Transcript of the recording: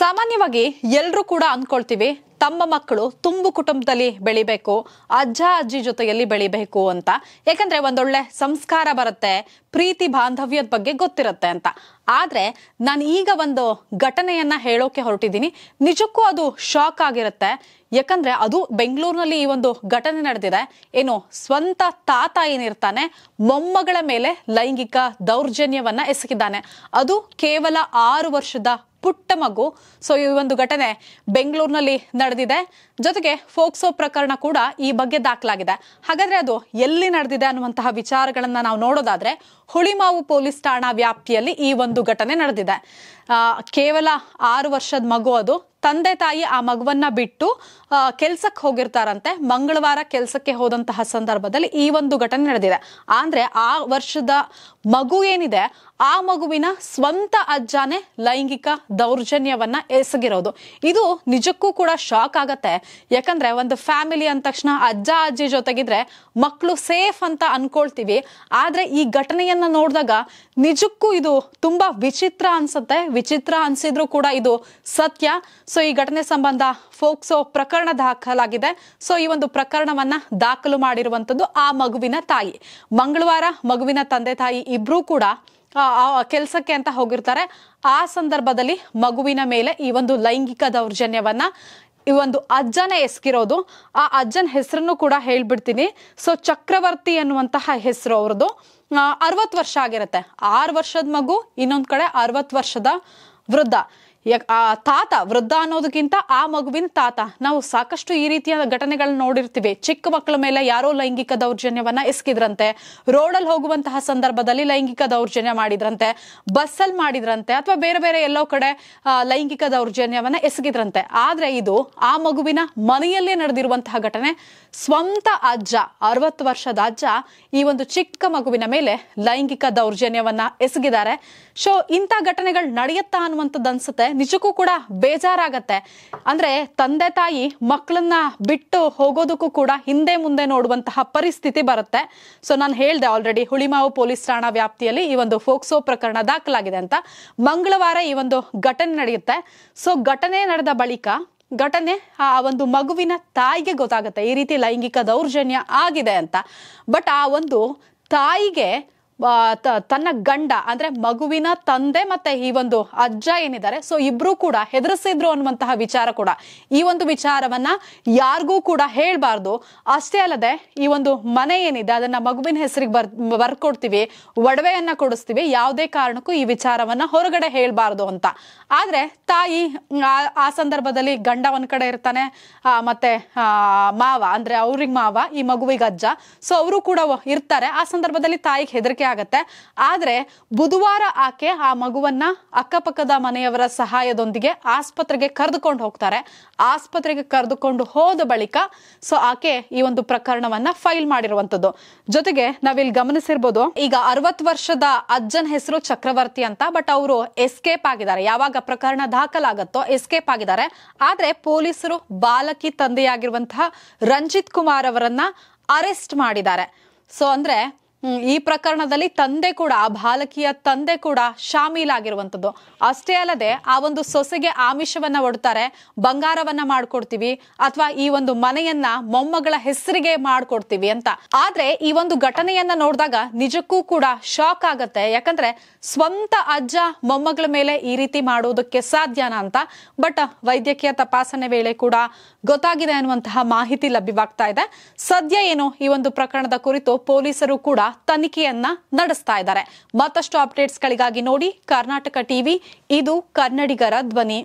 ಸಾಮಾನ್ಯವಾಗಿ ಎಲ್ಲರೂ ಕೂಡ ಅನ್ಕೊಳ್ತೀವಿ ತಮ್ಮ ಮಕ್ಕಳು ತುಂಬು ಕುಟುಂಬದಲ್ಲಿ ಬೆಳಿಬೇಕು ಅಜ್ಜ ಅಜ್ಜಿ ಜೊತೆಯಲ್ಲಿ ಬೆಳಿಬೇಕು ಅಂತ ಯಾಕಂದ್ರೆ ಒಂದೊಳ್ಳೆ ಸಂಸ್ಕಾರ ಬರುತ್ತೆ ಪ್ರೀತಿ ಬಾಂಧವ್ಯದ ಬಗ್ಗೆ ಗೊತ್ತಿರುತ್ತೆ ಅಂತ ಆದ್ರೆ ನಾನು ಈಗ ಒಂದು ಘಟನೆಯನ್ನ ಹೇಳೋಕೆ ಹೊರಟಿದ್ದೀನಿ ನಿಜಕ್ಕೂ ಅದು ಶಾಕ್ ಆಗಿರುತ್ತೆ ಯಾಕಂದ್ರೆ ಅದು ಬೆಂಗಳೂರಿನಲ್ಲಿ ಈ ಒಂದು ಘಟನೆ ನಡೆದಿದೆ ಏನು ಸ್ವಂತ ತಾತ ಏನಿರ್ತಾನೆ ಮೊಮ್ಮಗಳ ಮೇಲೆ ಲೈಂಗಿಕ ದೌರ್ಜನ್ಯವನ್ನ ಎಸಗಿದ್ದಾನೆ ಅದು ಕೇವಲ ಆರು ವರ್ಷದ ಪುಟ್ಟ ಮಗು ಸೊ ಈ ಒಂದು ಘಟನೆ ಬೆಂಗಳೂರಿನಲ್ಲಿ ನಡೆದಿದೆ ಜೊತೆಗೆ ಫೋಕ್ಸೋ ಪ್ರಕರಣ ಕೂಡ ಈ ಬಗ್ಗೆ ದಾಖಲಾಗಿದೆ ಹಾಗಾದ್ರೆ ಅದು ಎಲ್ಲಿ ನಡೆದಿದೆ ಅನ್ನುವಂತಹ ವಿಚಾರಗಳನ್ನ ನಾವು ನೋಡೋದಾದ್ರೆ ಹುಳಿಮಾವು ಪೊಲೀಸ್ ಠಾಣಾ ವ್ಯಾಪ್ತಿಯಲ್ಲಿ ಈ ಒಂದು ಘಟನೆ ನಡೆದಿದೆ ಕೇವಲ ಆರು ವರ್ಷದ ಮಗು ಅದು ತಂದೆ ತಾಯಿ ಆ ಮಗುವನ್ನ ಬಿಟ್ಟು ಕೆಲ್ಸಕ್ಕೆ ಹೋಗಿರ್ತಾರಂತೆ ಮಂಗಳವಾರ ಕೆಲಸಕ್ಕೆ ಹೋದಂತಹ ಸಂದರ್ಭದಲ್ಲಿ ಈ ಒಂದು ಘಟನೆ ನಡೆದಿದೆ ಅಂದ್ರೆ ಆ ವರ್ಷದ ಮಗು ಏನಿದೆ ಆ ಮಗುವಿನ ಸ್ವಂತ ಅಜ್ಜಾನೇ ಲೈಂಗಿಕ ದೌರ್ಜನ್ಯವನ್ನ ಎಸಗಿರೋದು ಇದು ನಿಜಕ್ಕೂ ಕೂಡ ಶಾಕ್ ಆಗತ್ತೆ ಯಾಕಂದ್ರೆ ಒಂದು ಫ್ಯಾಮಿಲಿ ಅಂದ ತಕ್ಷಣ ಅಜ್ಜ ಅಜ್ಜಿ ಜೊತೆಗಿದ್ರೆ ಮಕ್ಕಳು ಸೇಫ್ ಅಂತ ಅನ್ಕೊಳ್ತೀವಿ ಆದ್ರೆ ಈ ಘಟನೆಯನ್ನ ನೋಡಿದಾಗ ನಿಜಕ್ಕೂ ಇದು ತುಂಬಾ ವಿಚಿತ್ರ ಅನ್ಸುತ್ತೆ ವಿಚಿತ್ರ ಅನ್ಸಿದ್ರು ಕೂಡ ಇದು ಸತ್ಯ ಸೊ ಈ ಘಟನೆ ಸಂಬಂಧ ಫೋಕ್ಸೋ ಪ್ರಕರಣ ದಾಖಲಾಗಿದೆ ಸೊ ಈ ಒಂದು ಪ್ರಕರಣವನ್ನ ದಾಖಲು ಮಾಡಿರುವಂತದ್ದು ಆ ಮಗುವಿನ ತಾಯಿ ಮಂಗಳವಾರ ಮಗುವಿನ ತಂದೆ ತಾಯಿ ಇಬ್ರು ಕೂಡ ಕೆಲಸಕ್ಕೆ ಅಂತ ಹೋಗಿರ್ತಾರೆ ಆ ಸಂದರ್ಭದಲ್ಲಿ ಮಗುವಿನ ಮೇಲೆ ಈ ಒಂದು ಲೈಂಗಿಕ ದೌರ್ಜನ್ಯವನ್ನ ಈ ಒಂದು ಅಜ್ಜನ ಎಸ್ಗಿರೋದು ಆ ಅಜ್ಜನ ಹೆಸರನ್ನು ಕೂಡ ಹೇಳ್ಬಿಡ್ತೀನಿ ಸೊ ಚಕ್ರವರ್ತಿ ಎನ್ನುವಂತಹ ಹೆಸರು ಅವ್ರದ್ದು ಅರವತ್ತು ವರ್ಷ ಆಗಿರುತ್ತೆ ಆರು ವರ್ಷದ ಮಗು ಇನ್ನೊಂದ್ ಕಡೆ ಅರವತ್ತು ವರ್ಷದ ವೃದ್ಧ ಆ ತಾತ ವೃದ್ಧ ಅನ್ನೋದಕ್ಕಿಂತ ಆ ಮಗುವಿನ ತಾತ ನಾವು ಸಾಕಷ್ಟು ಈ ರೀತಿಯ ಘಟನೆಗಳನ್ನ ನೋಡಿರ್ತೀವಿ ಚಿಕ್ಕ ಮಕ್ಕಳ ಮೇಲೆ ಯಾರೋ ಲೈಂಗಿಕ ದೌರ್ಜನ್ಯವನ್ನ ಎಸಗಿದ್ರಂತೆ ರೋಡಲ್ಲಿ ಹೋಗುವಂತಹ ಸಂದರ್ಭದಲ್ಲಿ ಲೈಂಗಿಕ ದೌರ್ಜನ್ಯ ಮಾಡಿದ್ರಂತೆ ಬಸ್ಸಲ್ಲಿ ಮಾಡಿದ್ರಂತೆ ಅಥವಾ ಬೇರೆ ಬೇರೆ ಎಲ್ಲೋ ಕಡೆ ಲೈಂಗಿಕ ದೌರ್ಜನ್ಯವನ್ನ ಎಸಗಿದ್ರಂತೆ ಆದ್ರೆ ಇದು ಆ ಮಗುವಿನ ಮನೆಯಲ್ಲೇ ನಡೆದಿರುವಂತಹ ಘಟನೆ ಸ್ವಂತ ಅಜ್ಜ ಅರವತ್ತು ವರ್ಷದ ಅಜ್ಜ ಈ ಒಂದು ಚಿಕ್ಕ ಮಗುವಿನ ಮೇಲೆ ಲೈಂಗಿಕ ದೌರ್ಜನ್ಯವನ್ನ ಎಸಗಿದ್ದಾರೆ ಸೊ ಇಂಥ ಘಟನೆಗಳು ನಡೆಯುತ್ತಾ ಅನ್ನುವಂಥದ್ದು ಅನ್ಸುತ್ತೆ ನಿಜಕ್ಕೂ ಕೂಡ ಬೇಜಾರಾಗತ್ತೆ ಅಂದ್ರೆ ತಂದೆ ತಾಯಿ ಮಕ್ಕಳನ್ನ ಬಿಟ್ಟು ಹೋಗೋದಕ್ಕೂ ಕೂಡ ಹಿಂದೆ ಮುಂದೆ ನೋಡುವಂತಹ ಪರಿಸ್ಥಿತಿ ಬರುತ್ತೆ ಸೊ ನಾನು ಹೇಳ್ದೆ ಆಲ್ರೆಡಿ ಹುಳಿಮಾವು ಪೊಲೀಸ್ ಠಾಣಾ ವ್ಯಾಪ್ತಿಯಲ್ಲಿ ಈ ಒಂದು ಫೋಕ್ಸೋ ಪ್ರಕರಣ ದಾಖಲಾಗಿದೆ ಅಂತ ಮಂಗಳವಾರ ಈ ಒಂದು ಘಟನೆ ನಡೆಯುತ್ತೆ ಸೊ ಘಟನೆ ನಡೆದ ಬಳಿಕ ಘಟನೆ ಆ ಒಂದು ಮಗುವಿನ ತಾಯಿಗೆ ಗೊತ್ತಾಗುತ್ತೆ ಈ ರೀತಿ ಲೈಂಗಿಕ ದೌರ್ಜನ್ಯ ಆಗಿದೆ ಅಂತ ಬಟ್ ಆ ಒಂದು ತಾಯಿಗೆ ತನ್ನ ಗಂಡ ಅಂದ್ರೆ ಮಗುವಿನ ತಂದೆ ಮತ್ತೆ ಈ ಒಂದು ಅಜ್ಜ ಏನಿದ್ದಾರೆ ಸೊ ಇಬ್ರು ಕೂಡ ಹೆದರಿಸಿದ್ರು ಅನ್ನುವಂತಹ ವಿಚಾರ ಕೂಡ ಈ ಒಂದು ವಿಚಾರವನ್ನ ಯಾರಿಗೂ ಕೂಡ ಹೇಳ್ಬಾರ್ದು ಅಷ್ಟೇ ಅಲ್ಲದೆ ಈ ಒಂದು ಮನೆ ಏನಿದೆ ಅದನ್ನ ಮಗುವಿನ ಹೆಸರಿಗೆ ಬರ್ ಬರ್ಕೊಡ್ತೀವಿ ಒಡವೆಯನ್ನ ಕೊಡಿಸ್ತೀವಿ ಯಾವುದೇ ಕಾರಣಕ್ಕೂ ಈ ವಿಚಾರವನ್ನ ಹೊರಗಡೆ ಹೇಳ್ಬಾರ್ದು ಅಂತ ಆದ್ರೆ ತಾಯಿ ಆ ಸಂದರ್ಭದಲ್ಲಿ ಗಂಡ ಒಂದ್ ಕಡೆ ಇರ್ತಾನೆ ಮತ್ತೆ ಮಾವ ಅಂದ್ರೆ ಅವ್ರಿಗೆ ಮಾವ ಈ ಮಗುವಿಗೆ ಅಜ್ಜ ಸೊ ಅವರು ಕೂಡ ಇರ್ತಾರೆ ಆ ಸಂದರ್ಭದಲ್ಲಿ ತಾಯಿಗೆ ಹೆದರಿಕೆ ಆಗತ್ತೆ ಆದರೆ ಬುಧವಾರ ಆಕೆ ಆ ಮಗುವನ್ನ ಅಕ್ಕಪಕ್ಕದ ಮನೆಯವರ ಸಹಾಯದೊಂದಿಗೆ ಆಸ್ಪತ್ರೆಗೆ ಕರೆದುಕೊಂಡು ಹೋಗ್ತಾರೆ ಆಸ್ಪತ್ರೆಗೆ ಕರೆದುಕೊಂಡು ಹೋದ ಬಳಿಕ ಸೊ ಆಕೆ ಈ ಒಂದು ಪ್ರಕರಣವನ್ನ ಫೈಲ್ ಮಾಡಿರುವಂತದ್ದು ಜೊತೆಗೆ ನಾವಿಲ್ಲಿ ಗಮನಿಸಿರ್ಬೋದು ಈಗ ಅರವತ್ತು ವರ್ಷದ ಅಜ್ಜನ ಹೆಸರು ಚಕ್ರವರ್ತಿ ಅಂತ ಬಟ್ ಅವರು ಎಸ್ಕೇಪ್ ಆಗಿದ್ದಾರೆ ಯಾವಾಗ ಪ್ರಕರಣ ದಾಖಲಾಗತ್ತೋ ಎಸ್ಕೇಪ್ ಆಗಿದ್ದಾರೆ ಆದ್ರೆ ಪೊಲೀಸರು ಬಾಲಕಿ ತಂದೆಯಾಗಿರುವಂತಹ ರಂಜಿತ್ ಕುಮಾರ್ ಅವರನ್ನ ಅರೆಸ್ಟ್ ಮಾಡಿದ್ದಾರೆ ಸೊ ಅಂದ್ರೆ ಈ ಪ್ರಕರಣದಲ್ಲಿ ತಂದೆ ಕೂಡ ಆ ಬಾಲಕಿಯ ತಂದೆ ಕೂಡ ಶಾಮೀಲಾಗಿರುವಂಥದ್ದು ಅಷ್ಟೇ ಅಲ್ಲದೆ ಆ ಒಂದು ಸೊಸೆಗೆ ಆಮಿಷವನ್ನ ಒಡ್ತಾರೆ ಬಂಗಾರವನ್ನ ಮಾಡ್ಕೊಡ್ತೀವಿ ಅಥವಾ ಈ ಒಂದು ಮನೆಯನ್ನ ಮೊಮ್ಮಗಳ ಹೆಸರಿಗೆ ಮಾಡ್ಕೊಡ್ತೀವಿ ಅಂತ ಆದ್ರೆ ಈ ಒಂದು ಘಟನೆಯನ್ನ ನೋಡಿದಾಗ ನಿಜಕ್ಕೂ ಕೂಡ ಶಾಕ್ ಆಗತ್ತೆ ಯಾಕಂದ್ರೆ ಸ್ವಂತ ಅಜ್ಜ ಮೊಮ್ಮಗಳ ಮೇಲೆ ಈ ರೀತಿ ಮಾಡುವುದಕ್ಕೆ ಸಾಧ್ಯನಾ ಅಂತ ಬಟ್ ವೈದ್ಯಕೀಯ ತಪಾಸಣೆ ವೇಳೆ ಕೂಡ ಗೊತ್ತಾಗಿದೆ ಅನ್ನುವಂತಹ ಮಾಹಿತಿ ಲಭ್ಯವಾಗ್ತಾ ಇದೆ ಸದ್ಯ ಏನು ಈ ಒಂದು ಪ್ರಕರಣದ ಕುರಿತು ಪೊಲೀಸರು ಕೂಡ ತನಿಖೆಯನ್ನ ನಡೆಸ್ತಾ ಇದ್ದಾರೆ ಮತ್ತಷ್ಟು ಅಪ್ಡೇಟ್ಸ್ಗಳಿಗಾಗಿ ನೋಡಿ ಕರ್ನಾಟಕ ಟಿವಿ ಇದು ಕನ್ನಡಿಗರ ಧ್ವನಿ